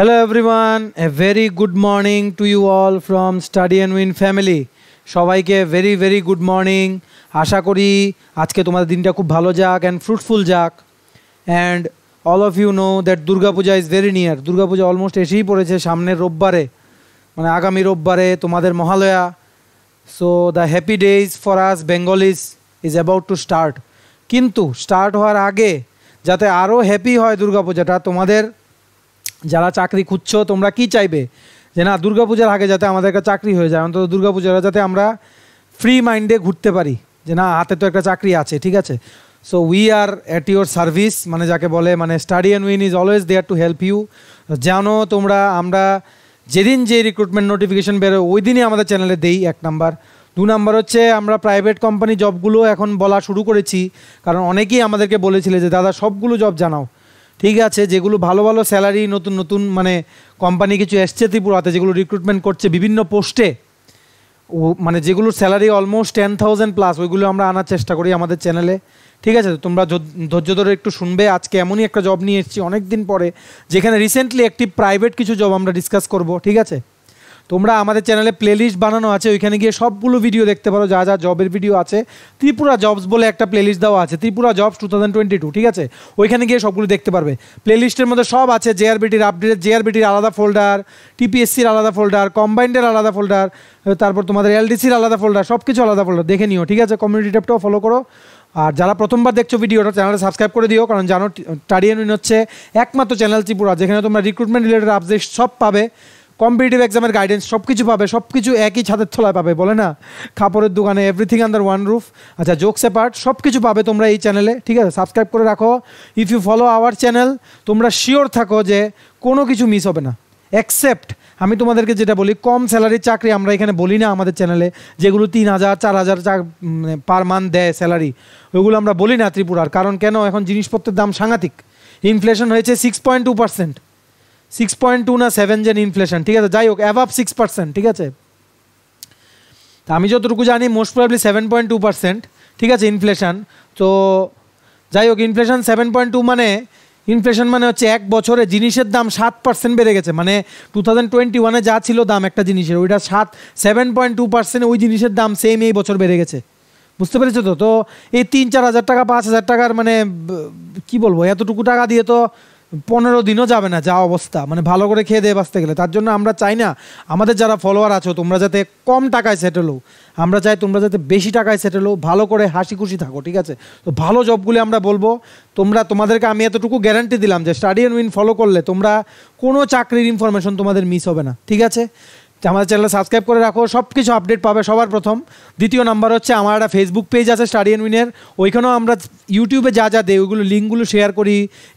hello everyone a very good morning to you all from Study and Win family সবাইকে very very good morning আশা করি আজকে তোমাদের দিনটা খুব ভালো যাক অ্যান্ড ফ্রুটফুল যাক and all of you know that Durga Puja is very near Durga Puja almost এসেই পড়েছে সামনের রোববারে মানে আগামী রোববারে তোমাদের Mahalaya so the happy days for us Bengalis is about to start কিন্তু স্টার্ট হওয়ার আগে যাতে আরও হ্যাপি হয় দুর্গাপূজাটা তোমাদের যারা চাকরি খুঁজছো তোমরা কি চাইবে যে না দুর্গাপূজার আগে যাতে আমাদের একটা চাকরি হয়ে যায় অন্তত দুর্গাপূজার যাতে আমরা ফ্রি মাইন্ডে ঘুরতে পারি যে না হাতে তো একটা চাকরি আছে ঠিক আছে so we are at your service মানে যাকে বলে মানে Study and Win is always there to help you জানো তোমরা আমরা যেদিন যে রিক্রুটমেন্ট নোটিফিকেশন বেরোয় ওই দিনই আমাদের চ্যানেলে দেই এক নাম্বার দু নাম্বার হচ্ছে আমরা প্রাইভেট কোম্পানি জবগুলো এখন বলা শুরু করেছি কারণ অনেকেই আমাদেরকে বলেছিল যে দাদা সবগুলো জব জানাও ঠিক আছে যেগুলো ভালো ভালো স্যালারি নতুন নতুন মানে কোম্পানি কিছু এসছে ত্রিপুরাতে যেগুলো রিক্রুটমেন্ট করছে বিভিন্ন পোস্টে ও মানে যেগুলোর salary almost ten thousand plus ওইগুলো আমরা আনার চেষ্টা করি আমাদের চ্যানেলে ঠিক আছে তোমরা ধৈর্য ধরে একটু শুনবে আজকে এমনই একটা জব নিয়ে এসেছি অনেক দিন পরে যেখানে রিসেন্টলি একটি প্রাইভেট কিছু জব আমরা ডিসকাস করব ঠিক আছে তোমরা আমাদের চ্যানেলে প্লেলিস্ট বানানো আছে ওইখানে গিয়ে সবগুলো ভিডিও দেখতে পারো যা যা জবের ভিডিও আছে ত্রিপুরা জবস বলে একটা প্লেলিস্ট দেওয়া আছে Tripura jobs two thousand twenty two ঠিক আছে ওইখানে গিয়ে সবগুলো দেখতে পারবে প্লেলিস্টের মধ্যে সব আছে জেআরবিটির আপডেট জেআরবিটির আলাদা ফোল্ডার টিপিএসসির আলাদা ফোল্ডার কম্বাইন্ডের আলাদা ফোল্ডার তারপর তোমাদের এলডিসির আলাদা ফোল্ডার সব কিছু আলাদা ফোল্ডার দেখে নিও ঠিক আছে কমিউনিটি ট্যাপটাও ফলো করো আর যারা প্রথমবার দেখছো ভিডিওটা চ্যানেলটা সাবস্ক্রাইব করে দিও কারণ জানো টারিয়ান হচ্ছে একমাত্র চ্যানেল ত্রিপুরা যেখানে তোমরা রিক্রুটমেন্ট রিলেটেড আপডেট সব পাবে কম্পিটিভ এক্সামের গাইডেন্স সব কিছু পাবে সব কিছু একই ছাদের তলায় পাবে বলে না কাপড়ের দোকানে এভরিথিং আন্ডার ওয়ান রুফ আচ্ছা জোকস অ্যাপার্ট সব কিছু পাবে তোমরা এই চ্যানেলে ঠিক আছে সাবস্ক্রাইব করে রাখো if you follow our channel তোমরা শিওর থাকো যে কোনো কিছু মিস হবে না অ্যাকসেপ্ট আমি তোমাদেরকে যেটা বলি কম স্যালারির চাকরি আমরা এখানে বলি না আমাদের চ্যানেলে যেগুলো তিন হাজার চার হাজার পার মান্থ দেয় স্যালারি ওইগুলো আমরা বলি না ত্রিপুরার কারণ কেন এখন জিনিসপত্রের দাম সাংঘাতিক ইনফ্লেশন হয়েছে six point two percent six point two না সেভেন জেন ইনফ্লেশন ঠিক আছে যাই হোক অ্যাভাব সিক্স পার্সেন্ট ঠিক আছে তা আমি যতটুকু জানি most probably seven point two percent ঠিক আছে ইনফ্লেশন তো যাই হোক ইনফ্লেশন সেভেন পয়েন্ট টু মানে ইনফ্লেশন মানে হচ্ছে এক বছরে জিনিসের দাম সাত পার্সেন্ট বেড়ে গেছে মানে টু থাউজেন্ড টোয়েন্টি ওয়ানে যা ছিল দাম একটা জিনিসের ওইটা সাত সেভেন পয়েন্ট টু পার্সেন্ট ওই জিনিসের দাম সেম এই বছর বেড়ে গেছে বুঝতে পেরেছো তো তো এই তিন চার হাজার টাকা পাঁচ হাজার টাকার মানে কি বলবো এতটুকু টাকা দিয়ে তো পনেরো দিনও যাবে না যা অবস্থা মানে ভালো করে খেয়ে দিয়ে বাঁচতে গেলে তার জন্য আমরা চাই না আমাদের যারা ফলোয়ার আছো তোমরা যাতে কম টাকায় সেটেল আমরা চাই তোমরা যাতে বেশি টাকায় সেটেল ভালো করে হাসি খুশি থাকো ঠিক আছে তো ভালো জবগুলি আমরা বলবো তোমরা তোমাদেরকে আমি এতটুকু গ্যারান্টি দিলাম যে স্টাডি অ্যান্ড উইন ফলো করলে তোমরা কোনো চাকরির ইনফরমেশন তোমাদের মিস হবে না ঠিক আছে আমাদের চ্যানেল সাবস্ক্রাইব করে রাখো সব কিছু আপডেট পাবে সবার প্রথম দ্বিতীয় নাম্বার হচ্ছে আমার একটা ফেসবুক পেজ আছে স্টাডি অ্যান্ড উইনের ওইখানেও আমরা ইউটিউবে যা যা দেই ওইগুলো লিঙ্কগুলো শেয়ার করি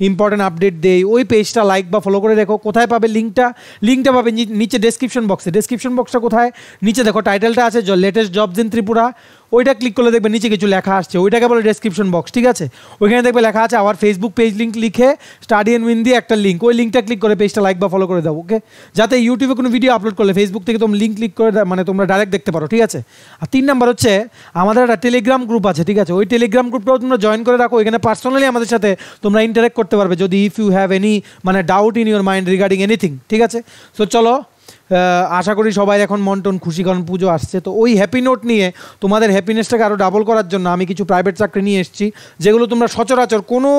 ইম্পর্টেন্ট আপডেট দেই ওই পেজটা লাইক বা ফলো করে দেখো কোথায় পাবে লিঙ্কটা লিঙ্কটা পাবে নিচে ডেসক্রিপশন বক্সে ডেসক্রিপশন বক্সটা কোথায় নিচে দেখো টাইটেলটা আছে লেটেস্ট জবস ইন ত্রিপুরা ওইটা ক্লিক করলে দেখবে নিচে কিছু লেখা আসছে ওইটাকে বলে ডেসক্রিপশন বক্স ঠিক আছে ওইখানে দেখবে লেখা আছে আমার ফেসবুক পেজ লিঙ্ক লিখে স্টাডি এন উইন দিয়ে একটা লিঙ্ক ওই লিঙ্কটা ক্লিক করে পেজটা লাইক বা ফলো করে দাও ওকে যাতে ইউটিউবে কোনো ভিডিও আপলোড করলে ফেসবুক থেকে তুমি লিঙ্ক ক্লিক করে মানে তোমরা ডাইরেক্ট দেখতে পারো ঠিক আছে আর তিন নাম্বার হচ্ছে আমাদের একটা টেলিগ্রাম গ্রুপ আছে ঠিক আছে ওই টেলিগ্রাম গ্রুপটাও তোমরা জয়েন করে রাখো এখানে পার্সোনালি আমাদের সাথে তোমরা ইন্টারেক্ট করতে পারবে যদি ইফ ইউ হ্যাভ এনি মানে doubt in your mind regarding anything ঠিক আছে সো চলো আশা করি সবাই এখন মন টন খুশি কারণ পুজো আসছে তো ওই হ্যাপি নোট নিয়ে তোমাদের হ্যাপিনেসটাকে আরও ডাবল করার জন্য আমি কিছু প্রাইভেট চাকরি নিয়ে এসেছি যেগুলো তোমরা সচরাচর কোনো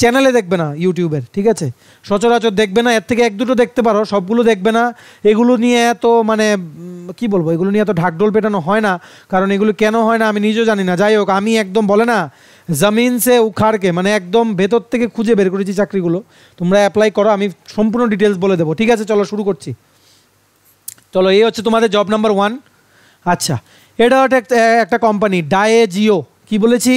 চ্যানেলে দেখবে না ইউটিউবের ঠিক আছে সচরাচর দেখবে না এর থেকে এক দুটো দেখতে পারো সবগুলো দেখবে না এগুলো নিয়ে এত মানে কি বলবো এগুলো নিয়ে এত ঢাকঢোল পেটানো হয় না কারণ এগুলো কেন হয় না আমি নিজেও জানি না যাই হোক আমি একদম বলে না জমিন সে উখাড়কে মানে একদম ভেতর থেকে খুঁজে বের করেছি চাকরিগুলো তোমরা অ্যাপ্লাই করো আমি সম্পূর্ণ ডিটেলস বলে দেবো ঠিক আছে চলো শুরু করছি চলো এই হচ্ছে তোমাদের জব নাম্বার ওয়ান আচ্ছা এটা একটা একটা কোম্পানি ডায়ে জিও কি বলেছি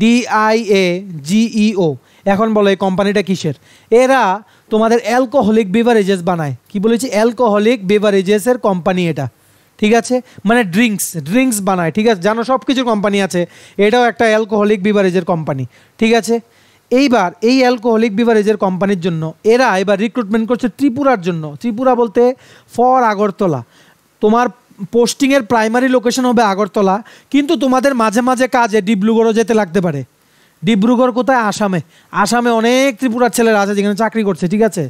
ডিআইএ জিইও e এখন বলো এই কোম্পানিটা কিসের এরা তোমাদের অ্যালকোহলিক বেভারেজেস বানায় কি বলেছি অ্যালকোহলিক বেভারেজেসের কোম্পানি এটা ঠিক আছে মানে ড্রিঙ্কস ড্রিঙ্কস বানায় ঠিক আছে জানো সব কিছু কোম্পানি আছে এটাও একটা অ্যালকোহলিক বিভারেজের কোম্পানি ঠিক আছে এইবার এই অ্যালকোহলিক বিভারেজের কোম্পানির জন্য এরা এবার রিক্রুটমেন্ট করছে ত্রিপুরার জন্য ত্রিপুরা বলতে ফর আগরতলা তোমার পোস্টিংয়ের প্রাইমারি লোকেশন হবে আগরতলা কিন্তু তোমাদের মাঝে মাঝে কাজে ডিব্রুগড়ও যেতে লাগতে পারে ডিব্রুগড় কোথায় আসামে আসামে অনেক ত্রিপুরার ছেলেরা আছে যেখানে চাকরি করছে ঠিক আছে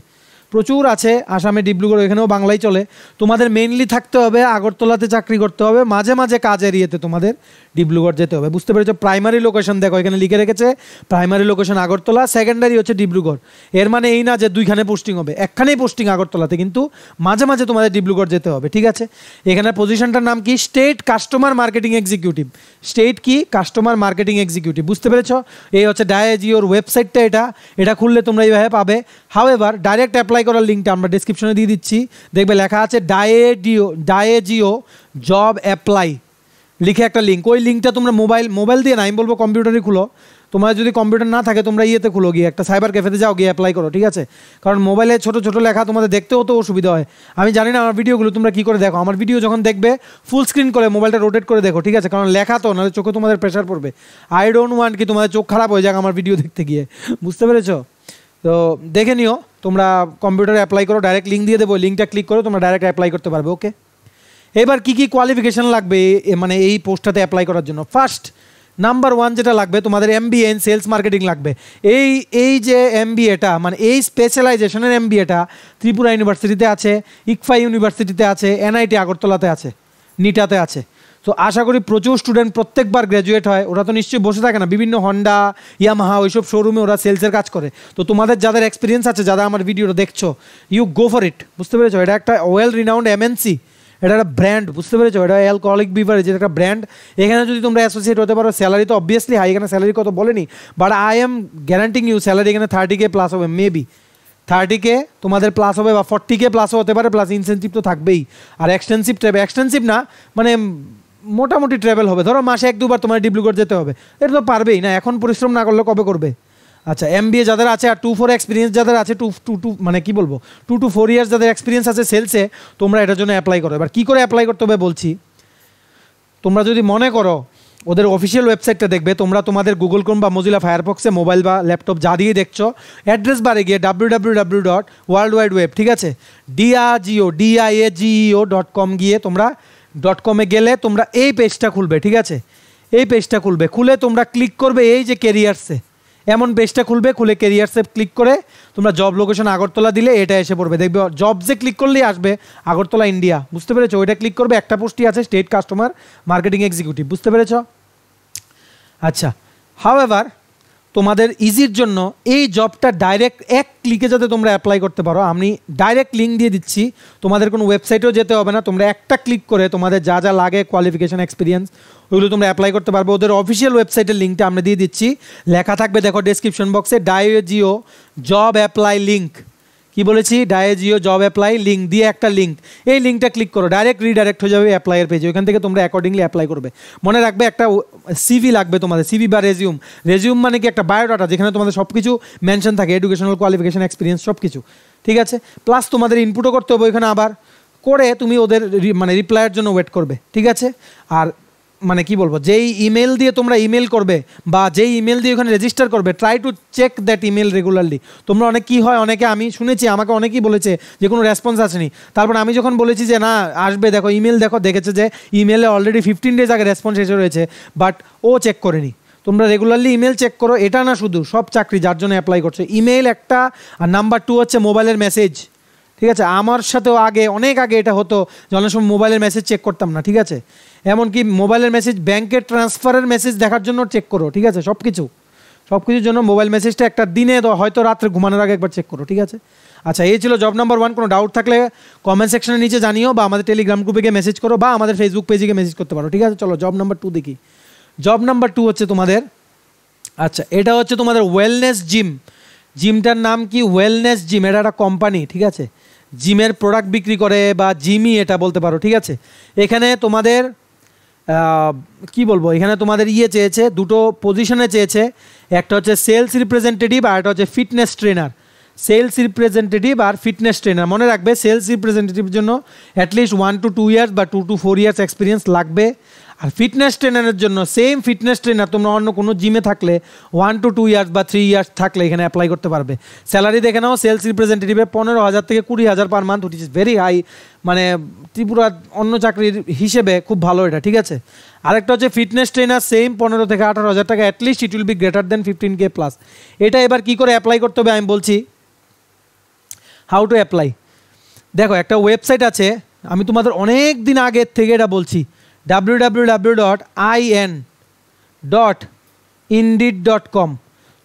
প্রচুর আছে আসামে ডিব্রুগড় এখানেও বাংলাই চলে তোমাদের মেনলি থাকতে হবে আগরতলাতে চাকরি করতে হবে মাঝে মাঝে কাজের এরিয়েতে তোমাদের ডিব্রুগড় যেতে হবে বুঝতে পেরেছো প্রাইমারি লোকেশন দেখো এখানে লিখে রেখেছে প্রাইমারি লোকেশন আগরতলা সেকেন্ডারি হচ্ছে ডিব্রুগড় এর মানে এই না যে দুইখানে পোস্টিং হবে একখানেই পোস্টিং আগরতলাতে কিন্তু মাঝে মাঝে তোমাদের ডিব্রুগড় যেতে হবে ঠিক আছে এখানে পজিশনটার নাম কি state customer marketing executive state কি কাস্টমার মার্কেটিং এক্সিকিউটিভ বুঝতে পেরেছো এই হচ্ছে ডায়াজিওর ওয়েবসাইটটা এটা এটা খুললে তোমরা এইভাবে পাবে হাউ এভার ডাইরেক্ট অ্যাপ্লাই করার লিঙ্কটা আমরা ডিসক্রিপশনে দিয়ে দিচ্ছি দেখবে লেখা আছে ডায়েডিও ডায়েজিও জব অ্যাপ্লাই লিখে একটা লিঙ্ক ওই লিঙ্কটা তোমরা মোবাইল মোবাইল দিয়ে না আমি বলবো কম্পিউটারই খুলো তোমার যদি কম্পিউটার না থাকে তোমরা ইয়েতে খুলো গিয়ে একটা সাইবার ক্যাফেতে যাও গিয়ে অ্যাপ্লাই করো ঠিক আছে কারণ মোবাইলে ছোট ছোট লেখা তোমাদের দেখতেও তো অসুবিধা হয় আমি জানি না আমার ভিডিওগুলো তোমরা কি করে দেখো আমার ভিডিও যখন দেখবে ফুল স্ক্রিন করে মোবাইলটা রোটেট করে দেখো ঠিক আছে কারণ লেখা তো নাহলে চোখে তোমাদের প্রেশার পড়বে আই ডোন্ট ওয়ান্ট কি তোমাদের চোখ খারাপ হয়ে যাক আমার ভিডিও দেখতে গিয়ে বুঝতে পেরেছো তো দেখে নিও তোমরা কম্পিউটারে অ্যাপ্লাই করো ডাইরেক্ট লিঙ্ক দিয়ে দেবো লিঙ্কটা ক্লিক করো তোমরা ডাইরেক্ট অ্যাপ্লাই করতে পারবে ওকে এবার কী কী কোয়ালিফিকেশান লাগবে মানে এই পোস্টটাতে অ্যাপ্লাই করার জন্য ফার্স্ট নাম্বার ওয়ান যেটা লাগবে তোমাদের M B N sales marketing লাগবে এই এই যে এম বি এটা মানে এই স্পেশালাইজেশনের এম বি এটা ত্রিপুরা ইউনিভার্সিটিতে আছে ইকফা ইউনিভার্সিটিতে আছে এনআইটি আগরতলাতে আছে নিটাতে আছে সো আশা করি প্রচুর স্টুডেন্ট প্রত্যেকবার গ্র্যাজুয়েট হয় ওরা তো নিশ্চয়ই বসে থাকে না বিভিন্ন হন্ডা ইয়ামাহা ওইসব শোরুমে ওরা সেলসের কাজ করে তো তোমাদের যাদের এক্সপিরিয়েন্স আছে যারা আমার ভিডিওটা দেখছো ইউ গো ফর ইট বুঝতে পেরেছো এটা একটা ওয়েল রিনাউন্ড এমএনসি এটা একটা ব্র্যান্ড বুঝতে পেরেছো এটা অ্যালকোহলিক বিভারেজ এটা একটা ব্র্যান্ড এখানে যদি তোমরা অ্যাসোসিয়েট হতে পারো স্যালারি তো অবভিয়াসলি হাই এখানে স্যালারি কত বলেনি but I am guaranteeing you salary এখানে থার্টি কে প্লাস হবে মেবি থার্টি কে তোমাদের প্লাস হবে বা ফর্টি কে প্লাসও হতে পারে প্লাস ইনসেন্টিভ তো থাকবেই আর এক্সটেন্সিভ টাইপ এক্সটেন্সিভ না মানে মোটামুটি ট্রাভেল হবে ধরো মাসে এক দুবার তোমার ডিব্লুগড় যেতে হবে এটা তো পারবেই না এখন পরিশ্রম না করলে কবে করবে আচ্ছা এম বি এ যাদের আছে আর টু ফোর এক্সপিরিয়েন্স যাদের আছে টু টু টু মানে কী বলবো টু টু ফোর ইয়ার্স যাদের এক্সপিরিয়েন্স আছে সেলসে তোমরা এটার জন্য অ্যাপ্লাই করো এবার কী করে অ্যাপ্লাই করতে হবে বলছি তোমরা যদি মনে করো ওদের অফিসিয়াল ওয়েবসাইটটা দেখবে তোমরা তোমাদের গুগল ক্রোম বা মজিলা ফায়ারফক্সে মোবাইল বা ল্যাপটপ যা দিয়ে দেখছো অ্যাড্রেস বারে গিয়ে W W W dot world wide web ঠিক আছে ডিআজিও ডিআইএজিও ডট কম গিয়ে তোমরা ডট কমে গেলে তোমরা এই পেজটা খুলবে ঠিক আছে এই পেজটা খুলবে খুলে তোমরা ক্লিক করবে এই যে কেরিয়ার্সে এমন পেজটা খুলবে খুলে কেরিয়ার্সে ক্লিক করে তোমরা জব লোকেশন আগরতলা দিলে এটা এসে পড়বে দেখবে জব যে ক্লিক করলেই আসবে আগরতলা ইন্ডিয়া বুঝতে পেরেছো ওইটা ক্লিক করবে একটা পোস্টই আছে স্টেট কাস্টমার মার্কেটিং এক্সিকিউটিভ বুঝতে পেরেছ আচ্ছা হাউ এভার তোমাদের ইজির জন্য এই জবটা ডাইরেক্ট এক ক্লিকে যাতে তোমরা অ্যাপ্লাই করতে পারো আমি ডাইরেক্ট লিঙ্ক দিয়ে দিচ্ছি তোমাদের কোনো ওয়েবসাইটেও যেতে হবে না তোমরা একটা ক্লিক করে তোমাদের যা যা লাগে কোয়ালিফিকেশান এক্সপিরিয়েন্স ওইগুলো তোমরা অ্যাপ্লাই করতে পারবে ওদের অফিসিয়াল ওয়েবসাইটের লিঙ্কটা আমরা দিয়ে দিচ্ছি লেখা থাকবে দেখো ডেসক্রিপশন বক্সে Diageo job apply link কি বলেছি ডায়েজিও জব অ্যাপ্লাই লিঙ্ক দিয়ে একটা লিঙ্ক এই লিঙ্কটা ক্লিক করো ডাইরেক্ট রিডাইরেক্ট হয়ে যাবে অ্যাপ্লাইয়ের পেজে ওখান থেকে তোমরা অ্যাকর্ডিংলি অ্যাপ্লাই করবে মনে রাখবে একটা সিভি লাগবে তোমাদের সিভি বা রেজিউম রেজিউম মানে কি একটা বায়োডাটা যেখানে তোমাদের সব কিছু মেনশন থাকে এডুকেশনাল কোয়ালিফিকেশন এক্সপিরিয়েন্স সব কিছু ঠিক আছে প্লাস তোমাদের ইনপুটও করতে হবে ওইখানে আবার করে তুমি ওদের মানে রিপ্লাইয়ের জন্য ওয়েট করবে ঠিক আছে আর মানে কি বলবো যেই ইমেল দিয়ে তোমরা ইমেল করবে বা যেই ইমেল দিয়ে ওখানে রেজিস্টার করবে try to check that email regularly তোমরা অনেক কি হয় অনেকে আমি শুনেছি আমাকে অনেকেই বলেছে যে কোনো রেসপন্স আসেনি তারপর আমি যখন বলেছি যে না আসবে দেখো ইমেল দেখো দেখেছে যে ইমেলে অলরেডি ফিফটিন ডেজ আগে রেসপন্স এসে রয়েছে বাট ও চেক করেনি তোমরা রেগুলারলি ইমেল চেক করো এটা না শুধু সব চাকরি যার জন্য অ্যাপ্লাই করছো ইমেল একটা আর নাম্বার টু হচ্ছে মোবাইলের মেসেজ ঠিক আছে আমার সাথেও আগে অনেক আগে এটা হতো যে অনেক সময় মোবাইলের মেসেজ চেক করতাম না ঠিক আছে এমনকি মোবাইলের মেসেজ ব্যাংকের ট্রান্সফারের মেসেজ দেখার জন্য চেক করো ঠিক আছে সব কিছু সব কিছুর জন্য মোবাইল মেসেজটা একটা দিনে হয়তো রাত্রে ঘুমানোর আগে একবার চেক করো ঠিক আছে আচ্ছা এই ছিল জব নাম্বার ওয়ান কোনো ডাউট থাকলে কমেন্ট সেকশনের নিচে জানিও বা আমাদের টেলিগ্রাম গ্রুপে গিয়ে মেসেজ করো বা আমাদের ফেসবুক পেজে গিয়ে মেসেজ করতে পারো ঠিক আছে চলো জব নাম্বার টু দেখি জব নাম্বার টু হচ্ছে তোমাদের আচ্ছা এটা হচ্ছে তোমাদের ওয়েলনেস জিম জিমটার নাম কি ওয়েলনেস জিম এটা একটা কোম্পানি ঠিক আছে জিমের প্রোডাক্ট বিক্রি করে বা জিমই এটা বলতে পারো ঠিক আছে এখানে তোমাদের কি বলবো এখানে তোমাদের ইয়ে চেয়েছে দুটো পজিশনে চেয়েছে একটা হচ্ছে সেলস রিপ্রেজেন্টেটিভ আর একটা হচ্ছে ফিটনেস ট্রেনার সেলস রিপ্রেজেন্টেটিভ আর ফিটনেস ট্রেনার মনে রাখবে সেলস রিপ্রেজেন্টেটিভের জন্য at least one two two years বা two two four years experience লাগবে আর ফিটনেস ট্রেনারের জন্য সেম ফিটনেস ট্রেনার তোমরা অন্য কোনো জিমে থাকলে ওয়ান টু টু ইয়ার্স বা থ্রি ইয়ার্স থাকলে এখানে অ্যাপ্লাই করতে পারবে স্যালারি দেখে নাও সেলস রিপ্রেজেন্টেটিভে পনেরো হাজার থেকে কুড়ি হাজার পার মান্থ উঠিস ভেরি হাই মানে ত্রিপুরা অন্য চাকরির হিসেবে খুব ভালো এটা ঠিক আছে আরেকটা হচ্ছে ফিটনেস ট্রেনার সেম পনেরো থেকে আঠারো হাজার টাকা at least it will be greater than fifteen K plus এটা এবার কি করে অ্যাপ্লাই করতে হবে আমি বলছি হাউ টু অ্যাপ্লাই দেখো একটা ওয়েবসাইট আছে আমি তোমাদের অনেক দিন আগের থেকে এটা বলছি www.in.indeed.com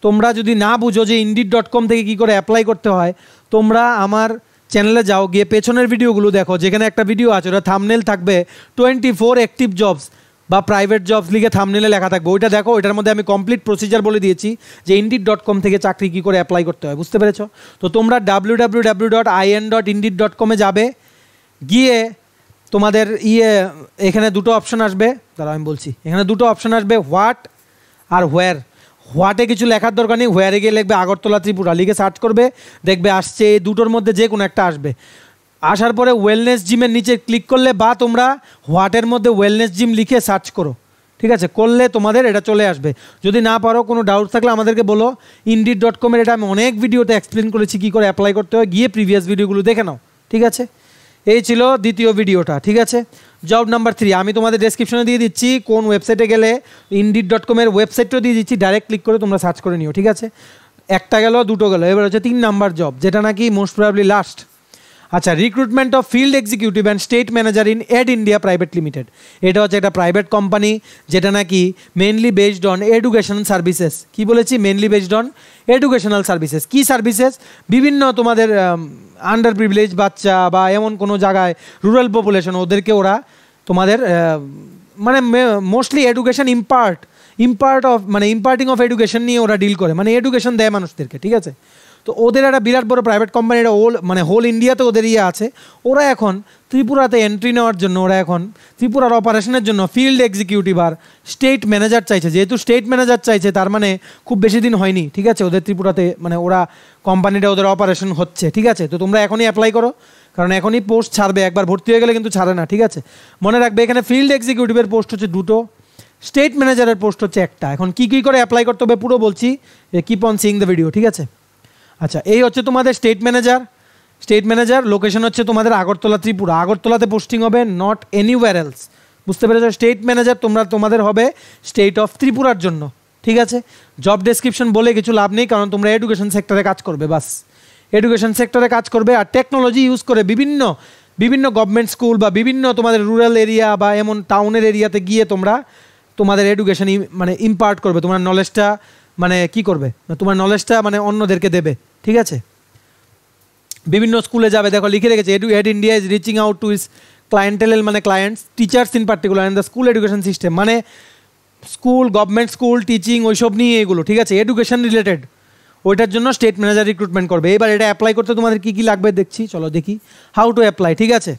তোমরা যদি না বুঝো যে ইন্ডিড ডট কম থেকে কী করে অ্যাপ্লাই করতে হয় তোমরা আমার চ্যানেলে যাও গিয়ে পেছনের ভিডিওগুলো দেখো যেখানে একটা ভিডিও আছে ওটা থামনেল থাকবে টোয়েন্টি ফোর অ্যাক্টিভ জবস বা প্রাইভেট জবস লিখে থামনেলে লেখা থাকবে ওইটা দেখো ওইটার মধ্যে আমি কমপ্লিট প্রসিজার বলে দিয়েছি যে ইন্ডিড ডট কম থেকে চাকরি কী করে অ্যাপ্লাই করতে হয় বুঝতে পেরেছ তো তোমরা W W W dot I N dot Indeed dot কমে যাবে গিয়ে তোমাদের ইয়ে এখানে দুটো অপশন আসবে দাঁড়া আমি বলছি এখানে দুটো অপশন আসবে হোয়াট আর হোয়ার হোয়াটে কিছু লেখার দরকার নেই হোয়ারে গিয়ে লিখবে আগরতলা ত্রিপুরা লিখে সার্চ করবে দেখবে আসছে এই দুটোর মধ্যে যে কোনো একটা আসবে আসার পরে ওয়েলনেস জিমের নিচে ক্লিক করলে বা তোমরা হোয়াটের মধ্যে ওয়েলনেস জিম লিখে সার্চ করো ঠিক আছে করলে তোমাদের এটা চলে আসবে যদি না পারো কোনো ডাউট থাকলে আমাদেরকে বলো ইন্ডিড ডট কমের এটা আমি অনেক ভিডিওতে এক্সপ্লেন করেছি কী করে অ্যাপ্লাই করতে হয় গিয়ে প্রিভিয়াস ভিডিওগুলো দেখে নাও ঠিক আছে এই ছিল দ্বিতীয় ভিডিওটা ঠিক আছে জব নাম্বার থ্রি আমি তোমাদের ডেসক্রিপশনে দিয়ে দিচ্ছি কোন ওয়েবসাইটে গেলে ইন্ডিড ডট কমের ওয়েবসাইটটাও দিয়ে দিচ্ছি ডাইরেক্ট ক্লিক করে তোমরা সার্চ করে নিও ঠিক আছে একটা গেল দুটো গেল এবার হচ্ছে তিন নাম্বার জব যেটা নাকি মোস্ট প্রবাবলি লাস্ট আচ্ছা recruitment of field executive and state manager in Ed India private limited এটা হচ্ছে একটা প্রাইভেট কোম্পানি যেটা নাকি mainly based on educational services কী বলেছি mainly based on educational services কী সার্ভিসেস বিভিন্ন তোমাদের আন্ডার প্রিভিলেজ বাচ্চা বা এমন কোনো জায়গায় রুরাল পপুলেশন ওদেরকে ওরা তোমাদের মানে mostly education impart impart of মানে ইম্পার্টিং অফ এডুকেশন নিয়ে ওরা ডিল করে মানে এডুকেশন দেয় মানুষদেরকে ঠিক আছে তো ওদের একটা বিরাট বড় প্রাইভেট কোম্পানি এটা ওল মানে হোল ইন্ডিয়াতে ওদের ইয়ে আছে ওরা এখন ত্রিপুরাতে এন্ট্রি নেওয়ার জন্য ওরা এখন ত্রিপুরার অপারেশনের জন্য ফিল্ড এক্সিকিউটিভ আর স্টেট ম্যানেজার চাইছে যেহেতু স্টেট ম্যানেজার চাইছে তার মানে খুব বেশি দিন হয়নি ঠিক আছে ওদের ত্রিপুরাতে মানে ওরা কোম্পানিটা ওদের অপারেশন হচ্ছে ঠিক আছে তো তোমরা এখনই অ্যাপ্লাই করো কারণ এখনই পোস্ট ছাড়বে একবার ভর্তি হয়ে গেলে কিন্তু ছাড়ে না ঠিক আছে মনে রাখবে এখানে ফিল্ড এক্সিকিউটিভের পোস্ট হচ্ছে দুটো স্টেট ম্যানেজারের পোস্ট হচ্ছে একটা এখন কি কি করে অ্যাপ্লাই করতে হবে পুরো বলছি keep on seeing the video ঠিক আছে আচ্ছা এই হচ্ছে তোমাদের state manager state manager location হচ্ছে তোমাদের আগরতলা ত্রিপুরা আগরতলাতে পোস্টিং হবে নট এনিওয়ার এলস বুঝতে পেরেছ স্টেট ম্যানেজার তোমরা তোমাদের হবে স্টেট অফ ত্রিপুরার জন্য ঠিক আছে জব ডেসক্রিপশন বলে কিছু লাভ নেই কারণ তোমরা এডুকেশন সেক্টরে কাজ করবে বাস এডুকেশন সেক্টরে কাজ করবে আর টেকনোলজি ইউজ করে বিভিন্ন বিভিন্ন গভর্নমেন্ট স্কুল বা বিভিন্ন তোমাদের রুরাল এরিয়া বা এমন টাউনের এরিয়াতে গিয়ে তোমরা তোমাদের এডুকেশন মানে ইম্পার্ট করবে তোমার নলেজটা মানে কি করবে তোমার নলেজটা মানে অন্যদেরকে দেবে ঠিক আছে বিভিন্ন স্কুলে যাবে দেখো লিখে রেখেছে edu Ed India is reaching out to its clientele মানে clients teachers in particular and the school education system মানে স্কুল গভর্নমেন্ট স্কুল টিচিং ওইসব নিয়ে এগুলো ঠিক আছে এডুকেশন রিলেটেড ওইটার জন্য স্টেট ম্যানেজার রিক্রুটমেন্ট করবে এবার এটা অ্যাপ্লাই করতে তোমাদের কী কী লাগবে দেখছি চলো দেখি হাউ টু অ্যাপ্লাই ঠিক আছে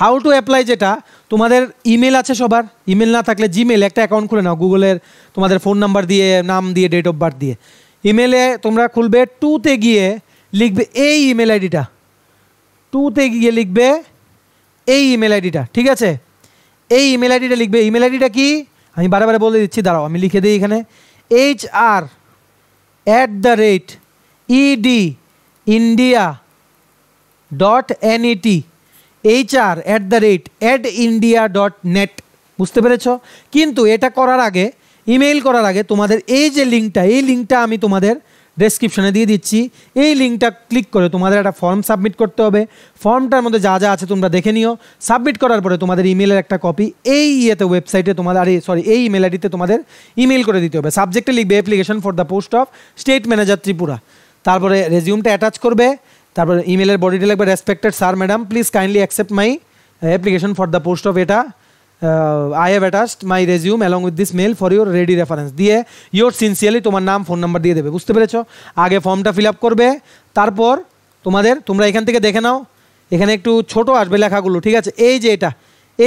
হাউ টু অ্যাপ্লাই যেটা তোমাদের ইমেল আছে সবার ইমেল না থাকলে জিমেল একটা অ্যাকাউন্ট খুলে নাও গুগলের তোমাদের ফোন নাম্বার দিয়ে নাম দিয়ে ডেট অফ বার্থ দিয়ে ইমেলে তোমরা খুলবে টুতে গিয়ে লিখবে এই ইমেল আইডিটা টুতে গিয়ে লিখবে এই ইমেল আইডিটা ঠিক আছে এই ইমেল আইডিটা লিখবে ইমেল আইডিটা কি আমি বারে বলে দিচ্ছি দাঁড়াও আমি লিখে দিই এখানে H R at the rate ED India dot N T HR at the rate at India dot net বুঝতে পেরেছ কিন্তু এটা করার আগে ইমেইল করার আগে তোমাদের এই যে লিঙ্কটা এই লিঙ্কটা আমি তোমাদের ডেসক্রিপশনে দিয়ে দিচ্ছি এই লিঙ্কটা ক্লিক করে তোমাদের একটা ফর্ম সাবমিট করতে হবে ফর্মটার মধ্যে যা যা আছে তোমরা দেখে নিও সাবমিট করার পরে তোমাদের ইমেলের একটা কপি এই ইয়েতে ওয়েবসাইটে তোমাদের আরে সরি এই ইমেল আইডিতে তোমাদের ইমেল করে দিতে হবে সাবজেক্টে লিখবে application for the post of state manager Tripura তারপরে রেজিউমটা অ্যাটাচ করবে তারপর ইমেলের বডিটা লাগবে respected sir madam please kindly accept my application for the post of এটা I have attached my resume along with this mail for your ready reference দিয়ে your sincerely তোমার নাম ফোন নাম্বার দিয়ে দেবে বুঝতে পেরেছ আগে ফর্মটা ফিল আপ করবে তারপর তোমাদের তোমরা এখান থেকে দেখে নাও এখানে একটু ছোট আসবে লেখাগুলো ঠিক আছে এই যে এটা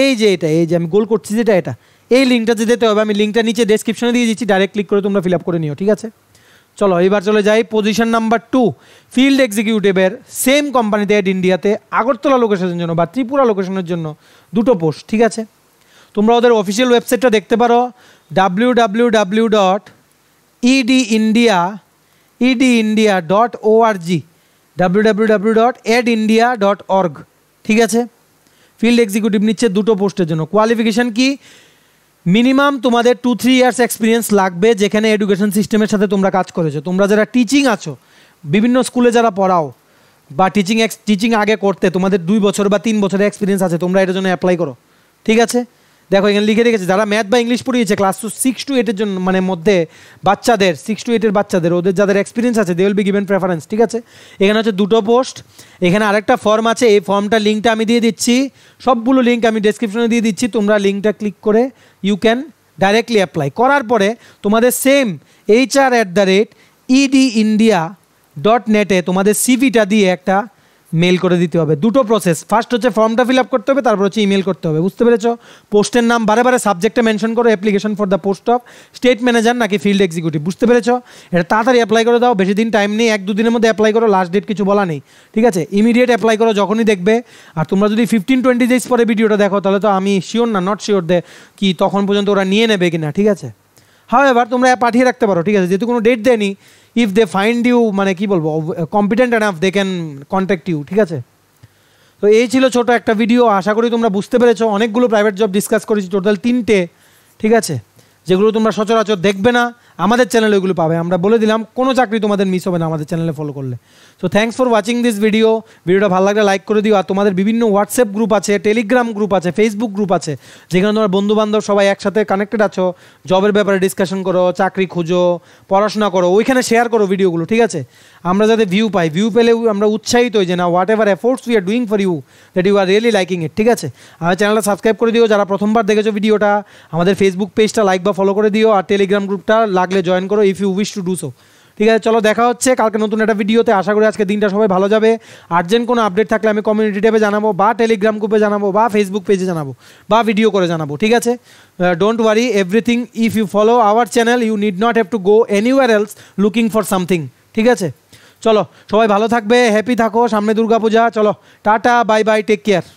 এই যে এটা এই যে আমি গোল করছি যেটা এটা এই লিঙ্কটা যে দিতে হবে আমি লিঙ্কটা নিচে ডেসক্রিপশনে দিয়ে দিচ্ছি ডাইরেক্ট ক্লিক করে তোমরা ফিল আপ করে নিও ঠিক আছে চলো এবার চলে যাই পজিশন নাম্বার টু ফিল্ড এক্সিকিউটিভের সেম কোম্পানিতে এড ইন্ডিয়াতে আগরতলা লোকেশনের জন্য বা ত্রিপুরা লোকেশনের জন্য দুটো পোস্ট ঠিক আছে তোমরা ওদের অফিসিয়াল ওয়েবসাইটটা দেখতে পারো W W W dot ED India ED India dot G W W W dot Ed India dot org ঠিক আছে ফিল্ড এক্সিকিউটিভ নিচ্ছে দুটো পোস্টের জন্য কোয়ালিফিকেশান কী মিনিমাম তোমাদের টু থ্রি ইয়ার্স এক্সপিরিয়েন্স লাগবে যেখানে এডুকেশন সিস্টেমের সাথে তোমরা কাজ করেছো তোমরা যারা টিচিং আছো বিভিন্ন স্কুলে যারা পড়াও বা টিচিং টিচিং আগে করতে তোমাদের দুই বছর বা তিন বছরের এক্সপিরিয়েন্স আছে তোমরা এটার জন্য অ্যাপ্লাই করো ঠিক আছে দেখো এখানে লিখে রেখেছে যারা ম্যাথ বা ইংলিশ পড়িয়েছে ক্লাস টু সিক্স টু এইটের জন্য মানে মধ্যে বাচ্চাদের সিক্স টু এইটের বাচ্চাদের ওদের যাদের এক্সপিরিয়েন্স আছে they will be given preference ঠিক আছে এখানে হচ্ছে দুটো পোস্ট এখানে আরেকটা ফর্ম আছে এই ফর্মটা লিঙ্কটা আমি দিয়ে দিচ্ছি সবগুলো লিঙ্ক আমি ডেসক্রিপশনে দিয়ে দিচ্ছি তোমরা লিঙ্কটা ক্লিক করে ইউ ক্যান ডাইরেক্টলি অ্যাপ্লাই করার পরে তোমাদের same H R at the rate ED India dot নেটে তোমাদের সিভিটা দিয়ে একটা মেল করে দিতে হবে দুটো প্রসেস ফার্স্ট হচ্ছে ফর্মটা ফিল আপ করতে হবে তারপর হচ্ছে ইমেল করতে হবে বুঝতে পেরেছ পোস্টের নাম বারে বারে সাবজেক্টে মেনশন করো application for the post of state manager নাকি ফিল্ড এক্সিকিউটিভ বুঝতে পেরেছ এটা তাড়াতাড়ি অ্যাপ্লাই করে দাও বেশি দিন টাইম নেই এক দুদিনের মধ্যে অ্যাপ্লাই করো লাস্ট ডেট কিছু বলা নেই ঠিক আছে ইমিডিয়েট অ্যাপ্লাই করো যখনই দেখবে আর তোমরা যদি ফিফটিন টোয়েন্টি ডেজ পরে ভিডিওটা দেখো তাহলে তো আমি শিওর না নট শিওর দে কি তখন পর্যন্ত ওরা নিয়ে নেবে কিনা ঠিক আছে হ্যাঁ এবার তোমরা পাঠিয়ে রাখতে পারো ঠিক আছে যেহেতু কোনো ডেট দেয়নি ইফ দে ফাইন্ড ইউ মানে কি বলবো competent enough they can contact you ঠিক আছে তো এই ছিল ছোট একটা ভিডিও আশা করি তোমরা বুঝতে পেরেছো অনেকগুলো প্রাইভেট জব ডিসকাস করেছি টোটাল তিনটে ঠিক আছে যেগুলো তোমরা সচরাচর দেখবে না আমাদের চ্যানেলে ওইগুলো পাবে আমরা বলে দিলাম কোনো চাকরি তোমাদের মিস হবে না আমাদের চ্যানেলে ফলো করলে so thanks for watching this video ভিডিওটা ভালো লাগলে লাইক করে দিও আর তোমাদের বিভিন্ন হোয়াটসঅ্যাপ গ্রুপ আছে টেলিগ্রাম গ্রুপ আছে ফেসবুক গ্রুপ আছে যেখানে তোমার বন্ধুবান্ধব সবাই একসাথে কানেক্টেড আছো জবের ব্যাপারে ডিসকাশন করো চাকরি খুঁজো পড়াশোনা করো ওইখানে শেয়ার করো ভিডিওগুলো ঠিক আছে আমরা যাতে ভিউ পাই ভিউ পেলে আমরা উৎসাহিত হই যে না whatever efforts we are doing for you that you are really liking it ঠিক আছে আমার চ্যানেলটা সাবস্ক্রাইব করে দিও যারা প্রথমবার দেখেছো ভিডিওটা আমাদের ফেসবুক পেজটা লাইক বা ফলো করে দিও আর টেলিগ্রাম গ্রুপটা লাগলে জয়েন করো if you wish to do so ঠিক আছে চলো দেখা হচ্ছে কালকে নতুন একটা ভিডিওতে আশা করি আজকে দিনটা সবাই ভালো যাবে আর্জেন্ট কোনো আপডেট থাকলে আমি কমিউনিটি ট্যাবে জানাবো বা টেলিগ্রাম গ্রুপে জানাবো বা ফেসবুক পেজে জানাবো বা ভিডিও করে জানাবো ঠিক আছে don't worry everything if you follow our channel you need not have to go anywhere else looking for something ঠিক আছে চলো সবাই ভালো থাকবে হ্যাপি থাকো সামনে দুর্গাপূজা চলো tata bye bye take care